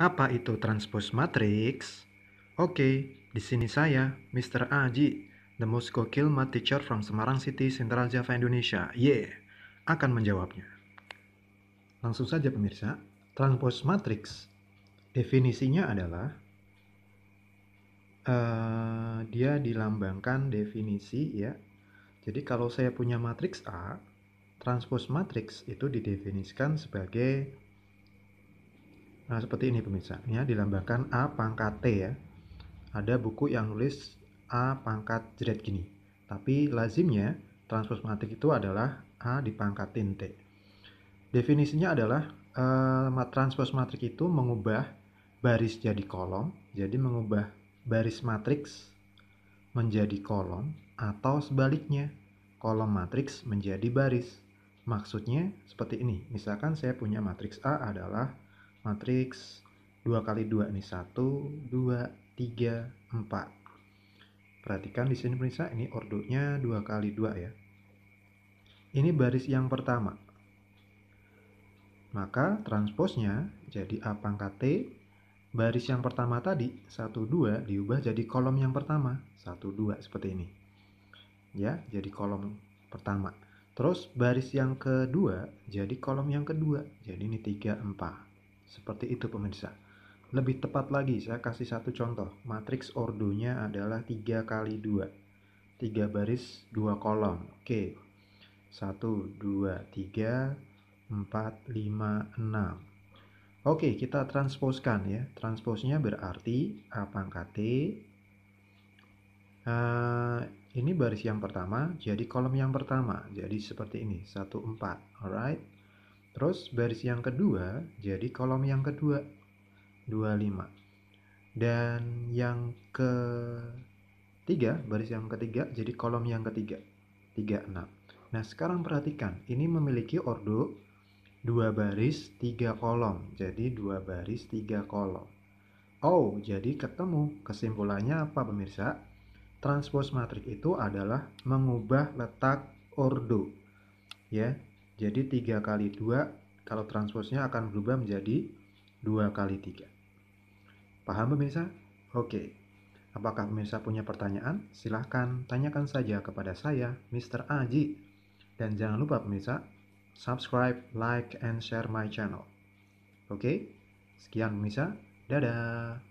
Apa itu transpose matrix? Oke, di sini saya, Mr. Aji, the most gokil math teacher from Semarang City, Central Java, Indonesia. Yeah, akan menjawabnya. Langsung saja pemirsa, transpose matrix definisinya adalah uh, dia dilambangkan definisi ya. Jadi kalau saya punya matriks A, transpose matrix itu didefinisikan sebagai Nah, seperti ini pemirsa, ya dilambangkan A pangkat T ya. Ada buku yang nulis A pangkat Z gini. Tapi lazimnya transpose matrik itu adalah A dipangkatin T. Definisinya adalah eh, transpose matrik itu mengubah baris jadi kolom, jadi mengubah baris matriks menjadi kolom atau sebaliknya, kolom matriks menjadi baris. Maksudnya seperti ini. Misalkan saya punya matriks A adalah matriks 2 kali 2 ini 1, 2, 3, 4. Perhatikan di sini pemirsa, ini ordonya 2 kali 2 ya. Ini baris yang pertama. Maka transposnya jadi A pangkat T. Baris yang pertama tadi, 1, 2, diubah jadi kolom yang pertama. 1, 2, seperti ini. Ya, jadi kolom pertama. Terus baris yang kedua jadi kolom yang kedua. Jadi ini 3, 4. Seperti itu pemirsa. Lebih tepat lagi, saya kasih satu contoh. Matriks ordonya adalah 3 kali 2. 3 baris, 2 kolom. Oke. 1, 2, 3, 4, 5, 6. Oke, kita transposkan ya. Transposnya berarti A pangkat T. Uh, ini baris yang pertama, jadi kolom yang pertama. Jadi seperti ini, 1, 4. Alright. Terus baris yang kedua jadi kolom yang kedua 25. Dan yang ketiga, baris yang ketiga jadi kolom yang ketiga 36. Nah, sekarang perhatikan, ini memiliki ordo 2 baris 3 kolom. Jadi 2 baris 3 kolom. Oh, jadi ketemu. Kesimpulannya apa pemirsa? Transpose matrik itu adalah mengubah letak ordo. Ya, jadi 3 kali 2 kalau transposnya akan berubah menjadi 2 kali 3. Paham pemirsa? Oke. Apakah pemirsa punya pertanyaan? Silahkan tanyakan saja kepada saya, Mr. Aji. Dan jangan lupa pemirsa, subscribe, like, and share my channel. Oke, sekian pemirsa. Dadah!